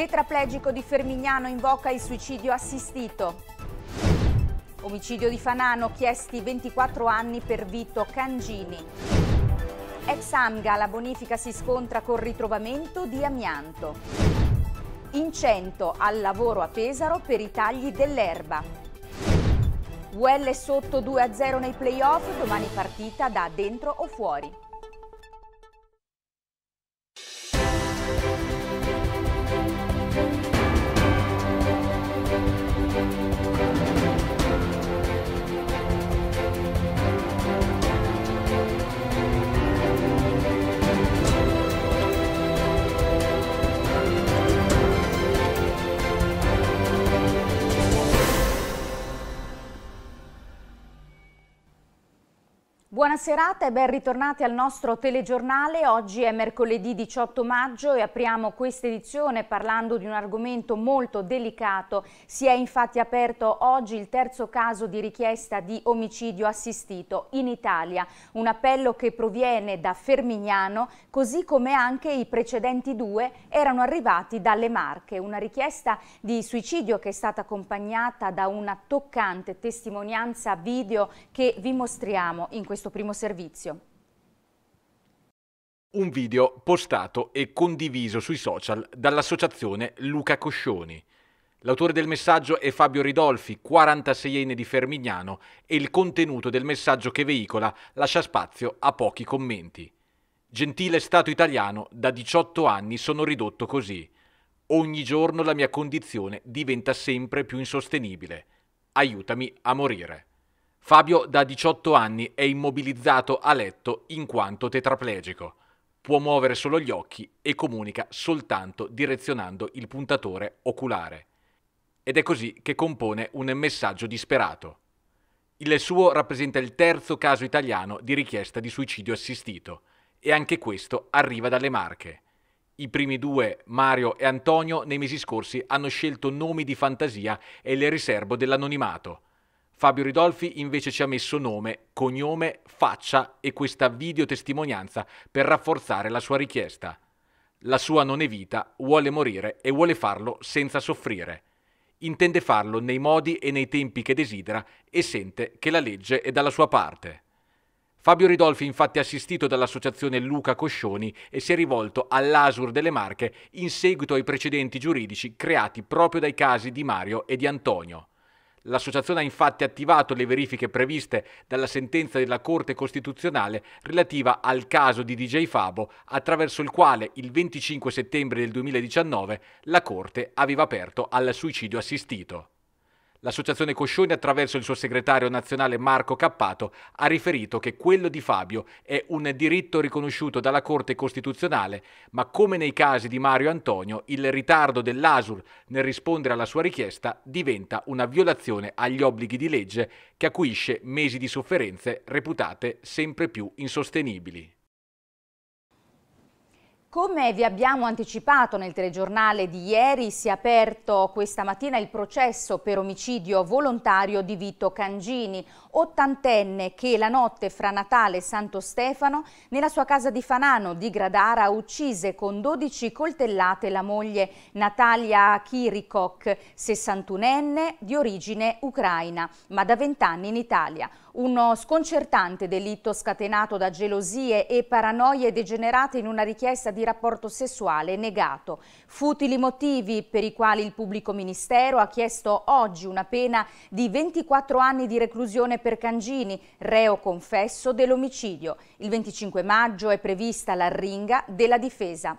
Tetraplegico di Fermignano invoca il suicidio assistito. Omicidio di Fanano, chiesti 24 anni per Vito Cangini. Ex Amga, la bonifica si scontra col ritrovamento di amianto. Incento al lavoro a Pesaro per i tagli dell'erba. UL sotto 2-0 nei playoff, domani partita da dentro o fuori. Buona serata e ben ritornati al nostro telegiornale. Oggi è mercoledì 18 maggio e apriamo questa edizione parlando di un argomento molto delicato. Si è infatti aperto oggi il terzo caso di richiesta di omicidio assistito in Italia, un appello che proviene da Fermignano, così come anche i precedenti due erano arrivati dalle Marche. Una richiesta di suicidio che è stata accompagnata da una toccante testimonianza video che vi mostriamo in questo questo primo servizio. Un video postato e condiviso sui social dall'associazione Luca Coscioni. L'autore del messaggio è Fabio Ridolfi, 46enne di Fermignano, e il contenuto del messaggio che veicola lascia spazio a pochi commenti. Gentile Stato italiano, da 18 anni sono ridotto così. Ogni giorno la mia condizione diventa sempre più insostenibile. Aiutami a morire. Fabio da 18 anni è immobilizzato a letto in quanto tetraplegico. Può muovere solo gli occhi e comunica soltanto direzionando il puntatore oculare. Ed è così che compone un messaggio disperato. Il suo rappresenta il terzo caso italiano di richiesta di suicidio assistito e anche questo arriva dalle Marche. I primi due, Mario e Antonio, nei mesi scorsi hanno scelto nomi di fantasia e il riservo dell'anonimato. Fabio Ridolfi invece ci ha messo nome, cognome, faccia e questa videotestimonianza per rafforzare la sua richiesta. La sua non è vita, vuole morire e vuole farlo senza soffrire. Intende farlo nei modi e nei tempi che desidera e sente che la legge è dalla sua parte. Fabio Ridolfi infatti è assistito dall'associazione Luca Coscioni e si è rivolto all'Asur delle Marche in seguito ai precedenti giuridici creati proprio dai casi di Mario e di Antonio. L'associazione ha infatti attivato le verifiche previste dalla sentenza della Corte Costituzionale relativa al caso di DJ Fabo, attraverso il quale il 25 settembre del 2019 la Corte aveva aperto al suicidio assistito. L'associazione Coscioni, attraverso il suo segretario nazionale Marco Cappato, ha riferito che quello di Fabio è un diritto riconosciuto dalla Corte Costituzionale, ma come nei casi di Mario Antonio, il ritardo dell'ASUR nel rispondere alla sua richiesta diventa una violazione agli obblighi di legge che acuisce mesi di sofferenze reputate sempre più insostenibili. Come vi abbiamo anticipato nel telegiornale di ieri, si è aperto questa mattina il processo per omicidio volontario di Vito Cangini, ottantenne che la notte fra Natale e Santo Stefano nella sua casa di Fanano di Gradara uccise con 12 coltellate la moglie Natalia Kirikok, 61enne di origine ucraina, ma da 20 anni in Italia. Uno sconcertante delitto scatenato da gelosie e paranoie degenerate in una richiesta di rapporto sessuale negato. Futili motivi per i quali il pubblico ministero ha chiesto oggi una pena di 24 anni di reclusione per Cangini, reo confesso dell'omicidio. Il 25 maggio è prevista l'arringa della difesa.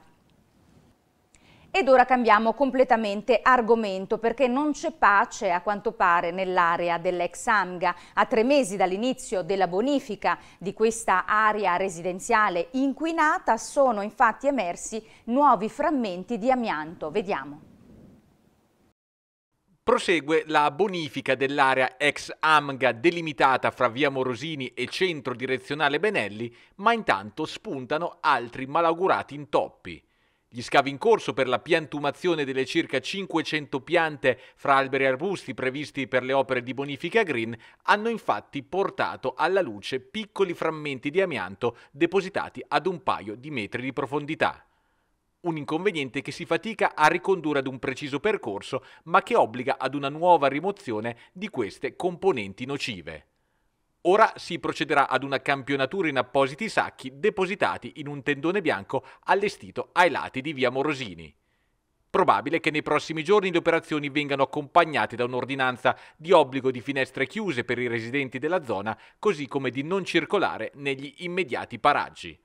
Ed ora cambiamo completamente argomento perché non c'è pace a quanto pare nell'area dell'ex Amga. A tre mesi dall'inizio della bonifica di questa area residenziale inquinata sono infatti emersi nuovi frammenti di amianto. Vediamo. Prosegue la bonifica dell'area ex Amga delimitata fra via Morosini e centro direzionale Benelli, ma intanto spuntano altri malaugurati intoppi. Gli scavi in corso per la piantumazione delle circa 500 piante fra alberi e arbusti previsti per le opere di bonifica green hanno infatti portato alla luce piccoli frammenti di amianto depositati ad un paio di metri di profondità. Un inconveniente che si fatica a ricondurre ad un preciso percorso, ma che obbliga ad una nuova rimozione di queste componenti nocive. Ora si procederà ad una campionatura in appositi sacchi depositati in un tendone bianco allestito ai lati di via Morosini. Probabile che nei prossimi giorni le operazioni vengano accompagnate da un'ordinanza di obbligo di finestre chiuse per i residenti della zona, così come di non circolare negli immediati paraggi.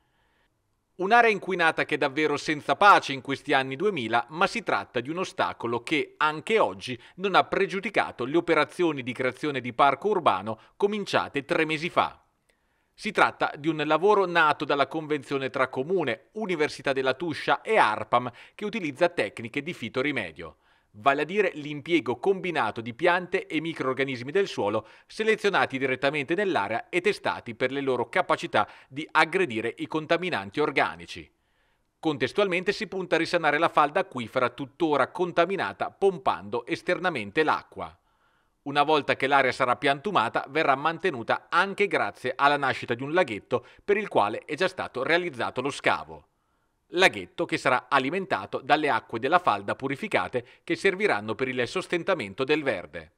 Un'area inquinata che è davvero senza pace in questi anni 2000, ma si tratta di un ostacolo che anche oggi non ha pregiudicato le operazioni di creazione di parco urbano cominciate tre mesi fa. Si tratta di un lavoro nato dalla convenzione tra Comune, Università della Tuscia e ARPAM che utilizza tecniche di fitorimedio vale a dire l'impiego combinato di piante e microorganismi del suolo selezionati direttamente nell'area e testati per le loro capacità di aggredire i contaminanti organici. Contestualmente si punta a risanare la falda acquifera tuttora contaminata pompando esternamente l'acqua. Una volta che l'area sarà piantumata verrà mantenuta anche grazie alla nascita di un laghetto per il quale è già stato realizzato lo scavo laghetto che sarà alimentato dalle acque della falda purificate che serviranno per il sostentamento del verde.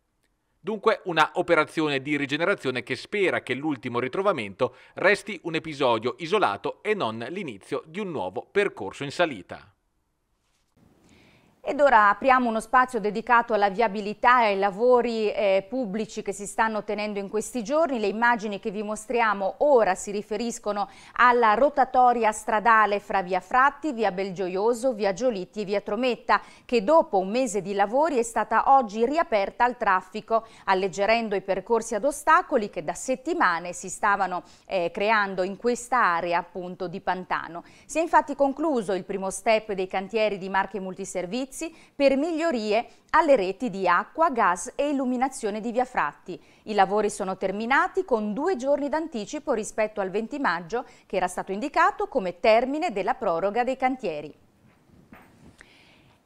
Dunque una operazione di rigenerazione che spera che l'ultimo ritrovamento resti un episodio isolato e non l'inizio di un nuovo percorso in salita. Ed ora apriamo uno spazio dedicato alla viabilità e ai lavori eh, pubblici che si stanno tenendo in questi giorni. Le immagini che vi mostriamo ora si riferiscono alla rotatoria stradale fra via Fratti, via Belgioioso, via Giolitti e via Trometta, che dopo un mese di lavori è stata oggi riaperta al traffico, alleggerendo i percorsi ad ostacoli che da settimane si stavano eh, creando in questa area appunto di Pantano. Si è infatti concluso il primo step dei cantieri di marche multiservizi servizi per migliorie alle reti di acqua, gas e illuminazione di Via Fratti. I lavori sono terminati con due giorni d'anticipo rispetto al 20 maggio che era stato indicato come termine della proroga dei cantieri.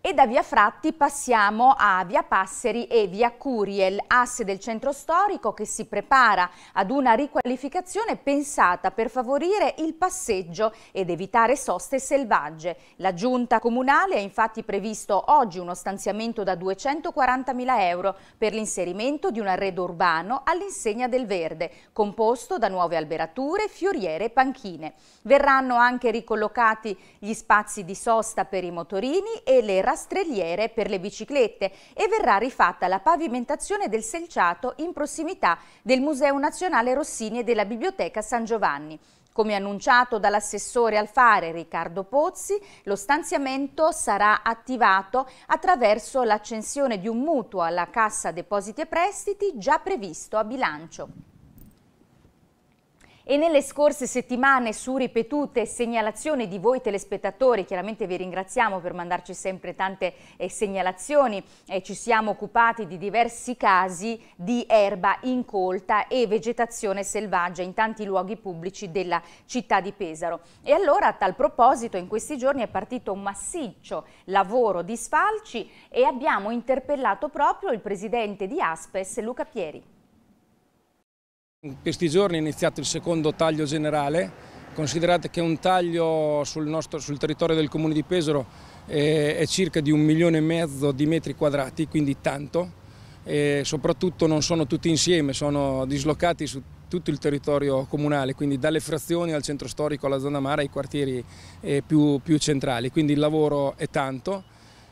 E da Via Fratti passiamo a Via Passeri e Via Curiel, asse del centro storico che si prepara ad una riqualificazione pensata per favorire il passeggio ed evitare soste selvagge. La giunta comunale ha infatti previsto oggi uno stanziamento da 240.000 euro per l'inserimento di un arredo urbano all'insegna del verde, composto da nuove alberature, fioriere e panchine. Verranno anche ricollocati gli spazi di sosta per i motorini e le rastrelliere per le biciclette e verrà rifatta la pavimentazione del selciato in prossimità del Museo Nazionale Rossini e della Biblioteca San Giovanni. Come annunciato dall'assessore al fare Riccardo Pozzi, lo stanziamento sarà attivato attraverso l'accensione di un mutuo alla Cassa Depositi e Prestiti già previsto a bilancio. E nelle scorse settimane su ripetute segnalazioni di voi telespettatori, chiaramente vi ringraziamo per mandarci sempre tante eh, segnalazioni, eh, ci siamo occupati di diversi casi di erba incolta e vegetazione selvaggia in tanti luoghi pubblici della città di Pesaro. E allora a tal proposito in questi giorni è partito un massiccio lavoro di sfalci e abbiamo interpellato proprio il presidente di Aspes, Luca Pieri. In questi giorni è iniziato il secondo taglio generale, considerate che un taglio sul, nostro, sul territorio del comune di Pesaro eh, è circa di un milione e mezzo di metri quadrati, quindi tanto, e soprattutto non sono tutti insieme, sono dislocati su tutto il territorio comunale, quindi dalle frazioni al centro storico, alla zona mare, ai quartieri eh, più, più centrali, quindi il lavoro è tanto.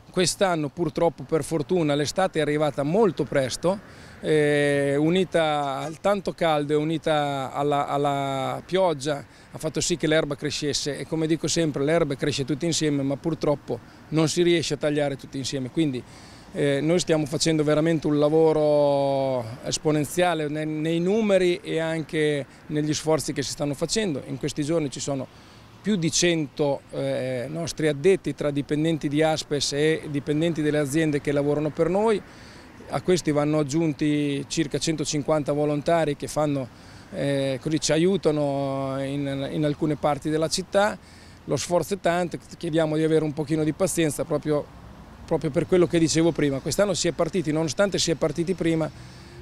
Quest'anno purtroppo per fortuna l'estate è arrivata molto presto, eh, unita al tanto caldo e unita alla, alla pioggia ha fatto sì che l'erba crescesse e come dico sempre l'erba cresce tutti insieme ma purtroppo non si riesce a tagliare tutti insieme quindi eh, noi stiamo facendo veramente un lavoro esponenziale nei, nei numeri e anche negli sforzi che si stanno facendo in questi giorni ci sono più di 100 eh, nostri addetti tra dipendenti di Aspes e dipendenti delle aziende che lavorano per noi a questi vanno aggiunti circa 150 volontari che fanno, eh, così, ci aiutano in, in alcune parti della città. Lo sforzo è tanto, chiediamo di avere un pochino di pazienza proprio, proprio per quello che dicevo prima. Quest'anno si è partiti, nonostante si è partiti prima,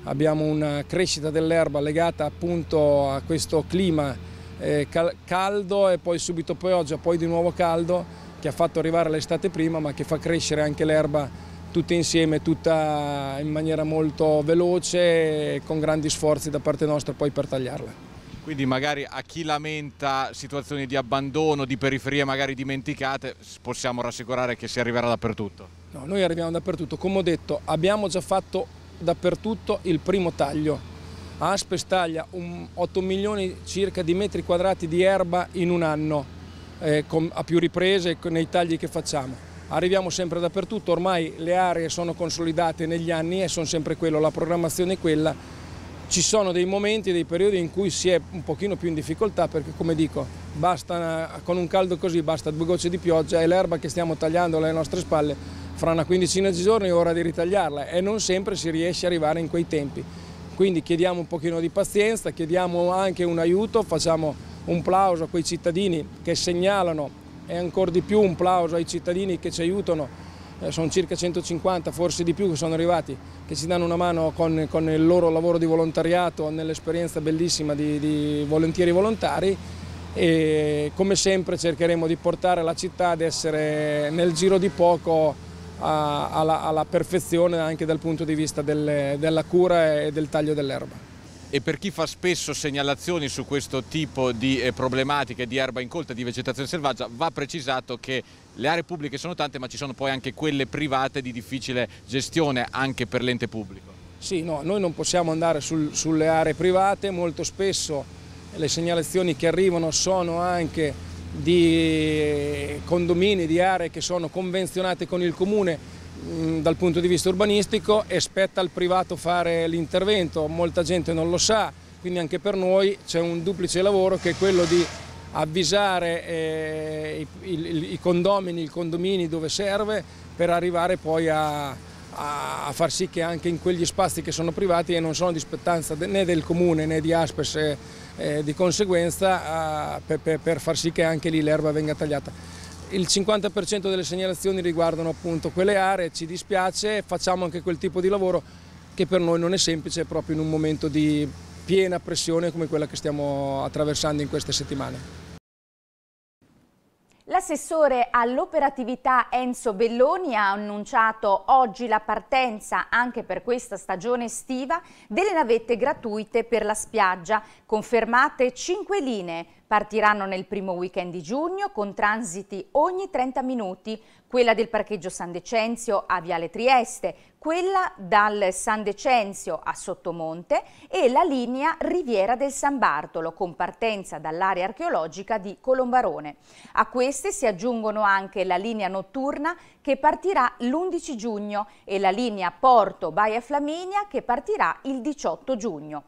abbiamo una crescita dell'erba legata appunto a questo clima eh, caldo e poi subito pioggia, poi di nuovo caldo che ha fatto arrivare l'estate prima ma che fa crescere anche l'erba tutte insieme, tutta in maniera molto veloce e con grandi sforzi da parte nostra poi per tagliarla. Quindi magari a chi lamenta situazioni di abbandono, di periferie magari dimenticate, possiamo rassicurare che si arriverà dappertutto? No, noi arriviamo dappertutto. Come ho detto, abbiamo già fatto dappertutto il primo taglio. Aspes taglia 8 milioni circa di metri quadrati di erba in un anno, eh, a più riprese nei tagli che facciamo arriviamo sempre dappertutto, ormai le aree sono consolidate negli anni e sono sempre quello, la programmazione è quella. Ci sono dei momenti, dei periodi in cui si è un pochino più in difficoltà perché come dico, basta, con un caldo così basta due gocce di pioggia e l'erba che stiamo tagliando alle nostre spalle fra una quindicina di giorni è ora di ritagliarla e non sempre si riesce ad arrivare in quei tempi. Quindi chiediamo un pochino di pazienza, chiediamo anche un aiuto, facciamo un plauso a quei cittadini che segnalano e ancora di più un plauso ai cittadini che ci aiutano eh, sono circa 150, forse di più, che sono arrivati, che ci danno una mano con, con il loro lavoro di volontariato, nell'esperienza bellissima di, di, volontieri volontari e come sempre cercheremo di portare la città ad essere nel giro di poco a, alla, alla, perfezione anche dal punto di vista delle, della cura e del taglio dell'erba e per chi fa spesso segnalazioni su questo tipo di eh, problematiche di erba incolta, di vegetazione selvaggia, va precisato che le aree pubbliche sono tante ma ci sono poi anche quelle private di difficile gestione anche per l'ente pubblico. Sì, no, noi non possiamo andare sul, sulle aree private, molto spesso le segnalazioni che arrivano sono anche di eh, condomini, di aree che sono convenzionate con il comune Mm, dal punto di vista urbanistico e spetta al privato fare l'intervento, molta gente non lo sa, quindi anche per noi c'è un duplice lavoro che è quello di avvisare eh, i, condomini, i condomini dove serve per arrivare poi a, a, far sì che anche in quegli spazi che sono privati e non sono di spettanza né del comune né di Aspes eh, eh di conseguenza eh, per, per far sì che anche lì l'erba venga tagliata il 50% delle segnalazioni riguardano appunto quelle aree, ci dispiace, facciamo anche quel tipo di lavoro che per noi non è semplice proprio in un momento di piena pressione come quella che stiamo attraversando in queste settimane. L'assessore all'operatività Enzo Belloni ha annunciato oggi la partenza, anche per questa stagione estiva, delle navette gratuite per la spiaggia, confermate 5 linee. Partiranno nel primo weekend di giugno con transiti ogni 30 minuti, quella del parcheggio San Decenzio a Viale Trieste, quella dal San Decenzio a Sottomonte e la linea Riviera del San Bartolo con partenza dall'area archeologica di Colombarone. A queste si aggiungono anche la linea notturna che partirà l'11 giugno e la linea Porto Baia Flaminia che partirà il 18 giugno.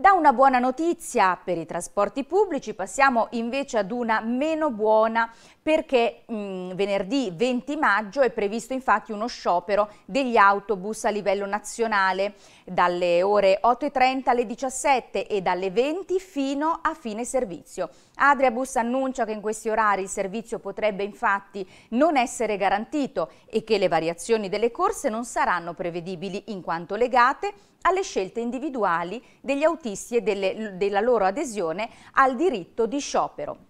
Da una buona notizia per i trasporti pubblici passiamo invece ad una meno buona perché mh, venerdì 20 maggio è previsto infatti uno sciopero degli autobus a livello nazionale dalle ore 8.30 alle 17 e dalle 20 fino a fine servizio. Adriabus annuncia che in questi orari il servizio potrebbe infatti non essere garantito e che le variazioni delle corse non saranno prevedibili in quanto legate alle scelte individuali degli autisti e delle, della loro adesione al diritto di sciopero.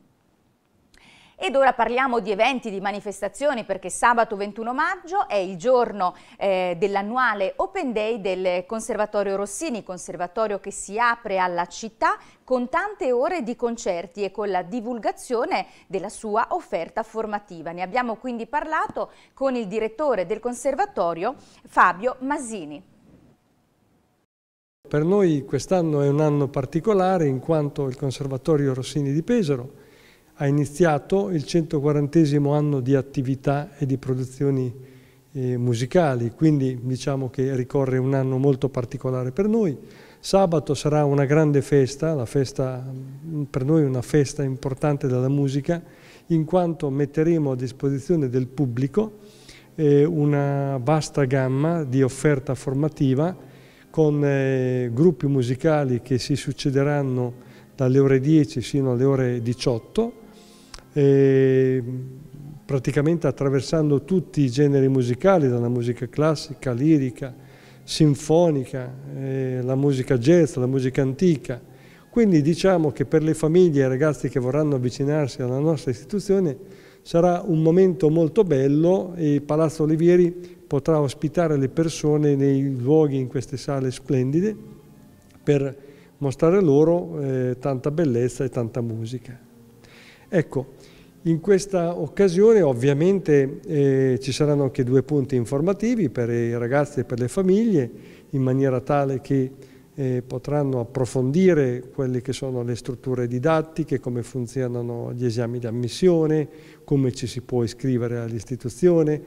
Ed ora parliamo di eventi, di manifestazioni, perché sabato 21 maggio è il giorno eh, dell'annuale Open Day del Conservatorio Rossini, conservatorio che si apre alla città con tante ore di concerti e con la divulgazione della sua offerta formativa. Ne abbiamo quindi parlato con il direttore del conservatorio Fabio Masini. Per noi quest'anno è un anno particolare in quanto il Conservatorio Rossini di Pesaro ha iniziato il 140 anno di attività e di produzioni eh, musicali, quindi diciamo che ricorre un anno molto particolare per noi. Sabato sarà una grande festa, festa mm, per noi una festa importante della musica, in quanto metteremo a disposizione del pubblico eh, una vasta gamma di offerta formativa con eh, gruppi musicali che si succederanno dalle ore 10 fino alle ore 18 eh, praticamente attraversando tutti i generi musicali, dalla musica classica, lirica, sinfonica, eh, la musica jazz, la musica antica. Quindi diciamo che per le famiglie e i ragazzi che vorranno avvicinarsi alla nostra istituzione sarà un momento molto bello e Palazzo Olivieri potrà ospitare le persone nei luoghi in queste sale splendide per mostrare loro eh, tanta bellezza e tanta musica. Ecco, in questa occasione ovviamente eh, ci saranno anche due punti informativi per i ragazzi e per le famiglie in maniera tale che eh, potranno approfondire quelle che sono le strutture didattiche, come funzionano gli esami di ammissione, come ci si può iscrivere all'istituzione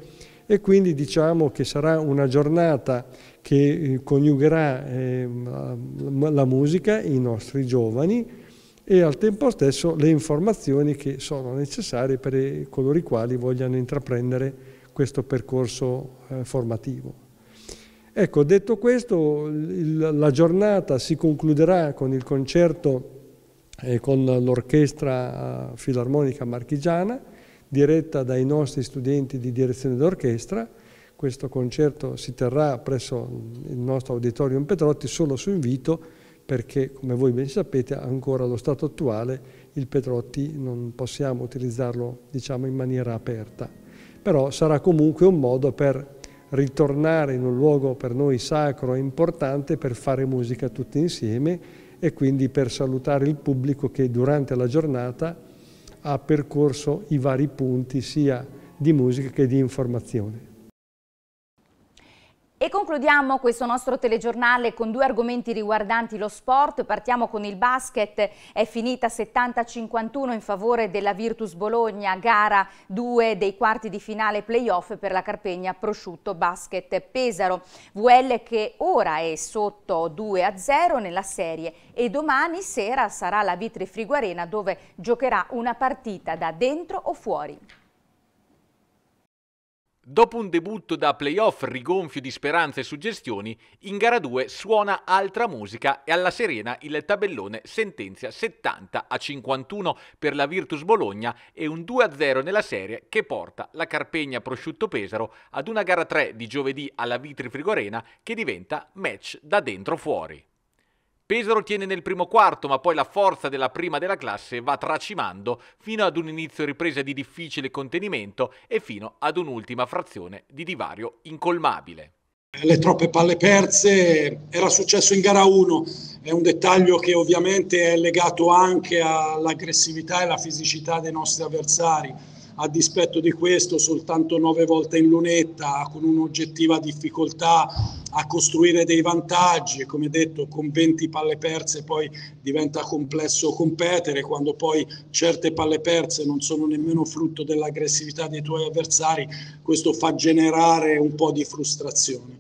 e quindi diciamo che sarà una giornata che eh, coniugherà ehm, la musica, i nostri giovani, e al tempo stesso le informazioni che sono necessarie per eh, coloro i quali vogliano intraprendere questo percorso eh, formativo. Ecco, detto questo, il, la giornata si concluderà con il concerto eh, con l'Orchestra eh, Filarmonica Marchigiana, diretta dai nostri studenti di direzione d'orchestra. Questo concerto si terrà presso il nostro auditorium Petrotti solo su invito perché come voi ben sapete ancora allo stato attuale il Petrotti non possiamo utilizzarlo diciamo, in maniera aperta, però sarà comunque un modo per ritornare in un luogo per noi sacro e importante per fare musica tutti insieme e quindi per salutare il pubblico che durante la giornata ha percorso i vari punti sia di musica che di informazione. E concludiamo questo nostro telegiornale con due argomenti riguardanti lo sport. Partiamo con il basket, è finita 70-51 in favore della Virtus Bologna, gara 2 dei quarti di finale playoff per la Carpegna Prosciutto Basket Pesaro. VL che ora è sotto 2-0 nella serie e domani sera sarà la Vitri Friguarena dove giocherà una partita da dentro o fuori. Dopo un debutto da playoff rigonfio di speranze e suggestioni, in gara 2 suona altra musica e alla Serena il tabellone sentenzia 70 a 51 per la Virtus Bologna e un 2-0 a nella serie che porta la Carpegna Prosciutto Pesaro ad una gara 3 di giovedì alla Vitri Frigorena che diventa match da dentro fuori. Pesaro tiene nel primo quarto, ma poi la forza della prima della classe va tracimando fino ad un inizio ripresa di difficile contenimento e fino ad un'ultima frazione di divario incolmabile. Le troppe palle perse era successo in gara 1, è un dettaglio che ovviamente è legato anche all'aggressività e alla fisicità dei nostri avversari a dispetto di questo soltanto nove volte in lunetta con un'oggettiva difficoltà a costruire dei vantaggi, e come detto con 20 palle perse poi diventa complesso competere, quando poi certe palle perse non sono nemmeno frutto dell'aggressività dei tuoi avversari, questo fa generare un po' di frustrazione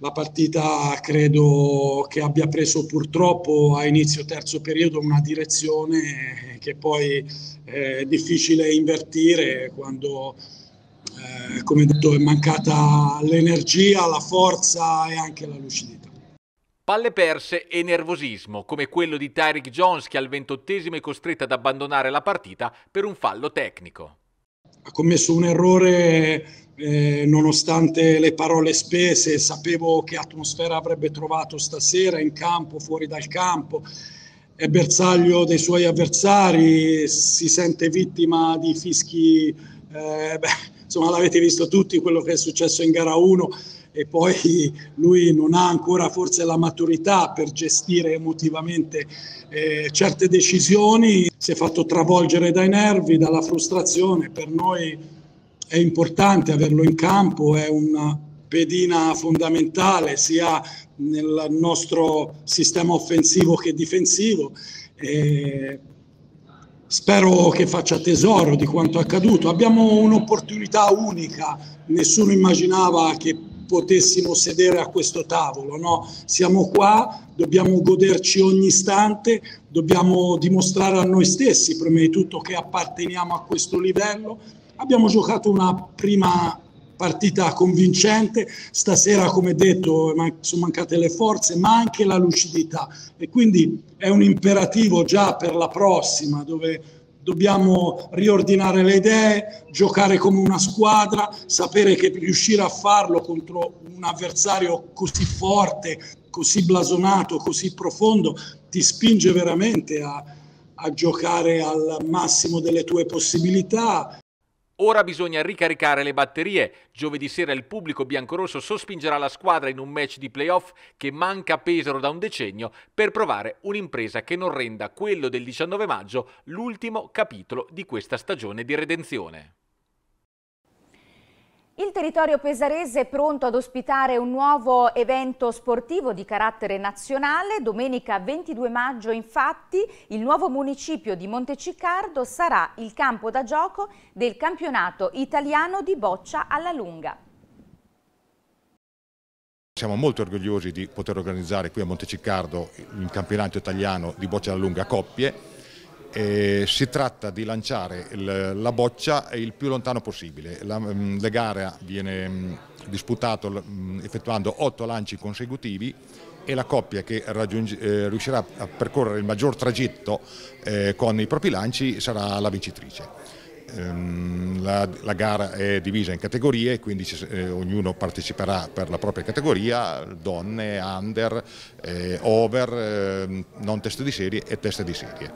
la partita credo che abbia preso purtroppo a inizio terzo periodo una direzione che poi è difficile invertire quando, eh, come detto, è mancata l'energia, la forza e anche la lucidità. Palle perse e nervosismo, come quello di Tyrick Jones che al ventottesimo è costretto ad abbandonare la partita per un fallo tecnico. Ha commesso un errore eh, nonostante le parole spese, sapevo che atmosfera avrebbe trovato stasera in campo, fuori dal campo. È bersaglio dei suoi avversari, si sente vittima di fischi, eh, beh, insomma l'avete visto tutti quello che è successo in gara 1 e poi lui non ha ancora forse la maturità per gestire emotivamente eh, certe decisioni, si è fatto travolgere dai nervi, dalla frustrazione, per noi è importante averlo in campo, è una pedina fondamentale sia nel nostro sistema offensivo che difensivo. E spero che faccia tesoro di quanto accaduto. Abbiamo un'opportunità unica, nessuno immaginava che potessimo sedere a questo tavolo, no? Siamo qua, dobbiamo goderci ogni istante, dobbiamo dimostrare a noi stessi, prima di tutto, che apparteniamo a questo livello, Abbiamo giocato una prima partita convincente, stasera come detto sono mancate le forze ma anche la lucidità e quindi è un imperativo già per la prossima dove dobbiamo riordinare le idee, giocare come una squadra, sapere che riuscire a farlo contro un avversario così forte, così blasonato, così profondo, ti spinge veramente a, a giocare al massimo delle tue possibilità Ora bisogna ricaricare le batterie. Giovedì sera il pubblico biancorosso sospingerà la squadra in un match di playoff che manca a Pesaro da un decennio per provare un'impresa che non renda quello del 19 maggio l'ultimo capitolo di questa stagione di redenzione. Il territorio pesarese è pronto ad ospitare un nuovo evento sportivo di carattere nazionale. Domenica 22 maggio, infatti, il nuovo municipio di Monteciccardo sarà il campo da gioco del campionato italiano di boccia alla lunga. Siamo molto orgogliosi di poter organizzare qui a Monteciccardo il campionato italiano di boccia alla lunga coppie eh, si tratta di lanciare il, la boccia il più lontano possibile. La, mm, la gara viene mm, disputata mm, effettuando otto lanci consecutivi e la coppia che eh, riuscirà a percorrere il maggior tragitto eh, con i propri lanci sarà la vincitrice. Ehm, la, la, gara è divisa in categorie, quindi eh, ognuno parteciperà per la propria categoria, donne, under, eh, over, eh, non testa di serie e testa di serie.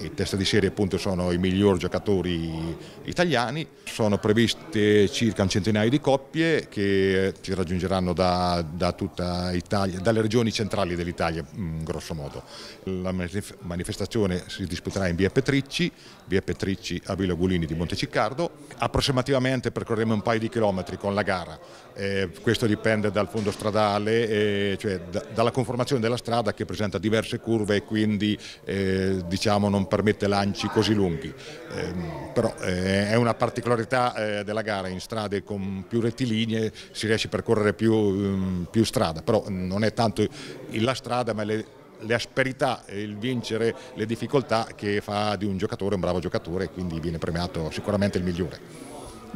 I testa di serie appunto sono i migliori giocatori italiani, sono previste circa un centinaio di coppie che ci raggiungeranno da, da tutta Italia, dalle regioni centrali dell'Italia mm, grosso modo. La manifestazione si disputerà in via Petricci, via Petricci a Villa Gulini di Monteciccardo. Approssimativamente percorreremo un paio di chilometri con la gara, eh, questo dipende dal fondo stradale, eh, cioè da, dalla conformazione della strada che presenta diverse curve e quindi eh, diciamo non permette lanci così lunghi. Ehm, però eh, è una particolarità eh, della gara, in strade con più rettilinee si riesce a percorrere più, mm, più strada, però mm, non è tanto la strada ma le l'asperità e il vincere le difficoltà che fa di un giocatore un bravo giocatore e quindi viene premiato sicuramente il migliore.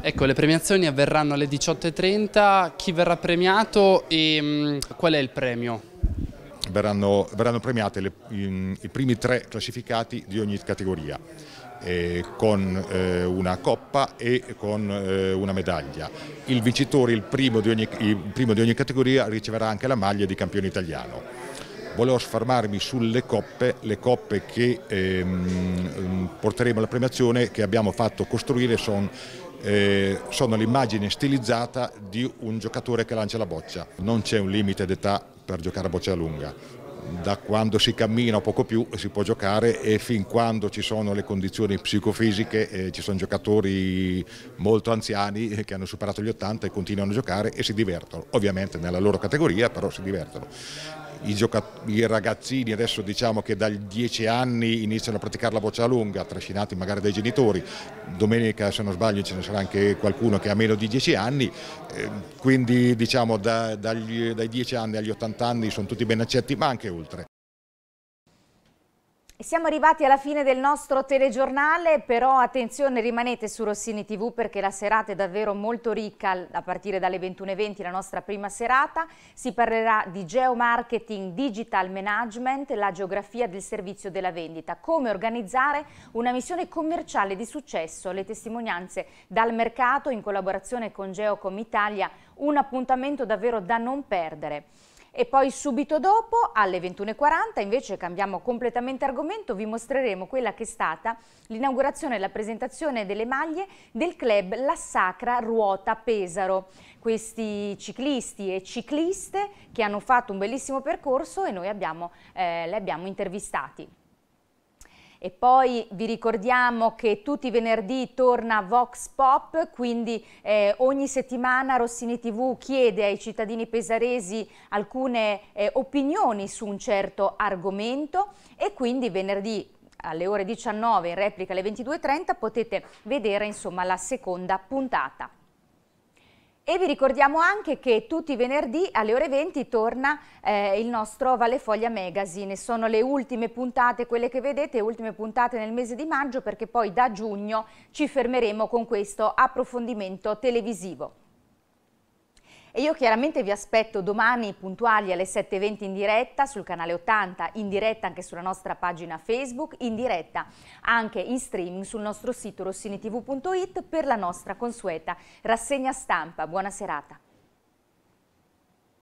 Ecco, le premiazioni avverranno alle 18.30, chi verrà premiato e mh, mm, qual è il premio? Verranno, verranno premiati i primi tre classificati di ogni categoria. Eh, con eh, una coppa e con eh, una medaglia. Il vincitore, il primo, ogni, il primo di ogni categoria, riceverà anche la maglia di campione italiano volevo sfermarmi sulle coppe, le coppe che ehm, ehm, porteremo alla premiazione che abbiamo fatto costruire sono eh, sono l'immagine stilizzata di un giocatore che lancia la boccia. Non c'è un limite d'età per giocare a boccia lunga. Da quando si cammina o poco più si può giocare e fin quando ci sono le condizioni psicofisiche eh, ci sono giocatori molto anziani che hanno superato gli 80 e continuano a giocare e si divertono, ovviamente nella loro categoria però si divertono i, i, ragazzini adesso diciamo che dai 10 anni iniziano a praticare la boccia lunga, trascinati magari dai genitori, domenica se non sbaglio ce ne sarà anche qualcuno che ha meno di 10 anni, eh, quindi diciamo da, dagli, dai 10 anni agli 80 anni sono tutti ben accetti ma anche oltre siamo arrivati alla fine del nostro telegiornale, però attenzione rimanete su Rossini TV perché la serata è davvero molto ricca a partire dalle 21.20, la nostra prima serata. Si parlerà di geomarketing, digital management, la geografia del servizio della vendita, come organizzare una missione commerciale di successo, le testimonianze dal mercato in collaborazione con Geocom Italia, un appuntamento davvero da non perdere. E poi subito dopo, alle 21.40, invece cambiamo completamente argomento, vi mostreremo quella che è stata l'inaugurazione e la presentazione delle maglie del club La Sacra Ruota Pesaro. Questi ciclisti e cicliste che hanno fatto un bellissimo percorso e noi abbiamo, eh, le abbiamo intervistati. E poi vi ricordiamo che tutti i venerdì torna Vox Pop, quindi eh, ogni settimana Rossini TV chiede ai cittadini pesaresi alcune eh, opinioni su un certo argomento e quindi venerdì alle ore 19 in replica alle 22.30 potete vedere insomma la seconda puntata. E vi ricordiamo anche che tutti i venerdì alle ore 20 torna eh, il nostro Valle Foglia Magazine. Sono le ultime puntate, quelle che vedete, ultime puntate nel mese di maggio perché poi da giugno ci fermeremo con questo approfondimento televisivo. E io chiaramente vi aspetto domani puntuali alle 7.20 in diretta sul canale 80, in diretta anche sulla nostra pagina Facebook, in diretta anche in streaming sul nostro sito rossinitv.it per la nostra consueta rassegna stampa. Buona serata.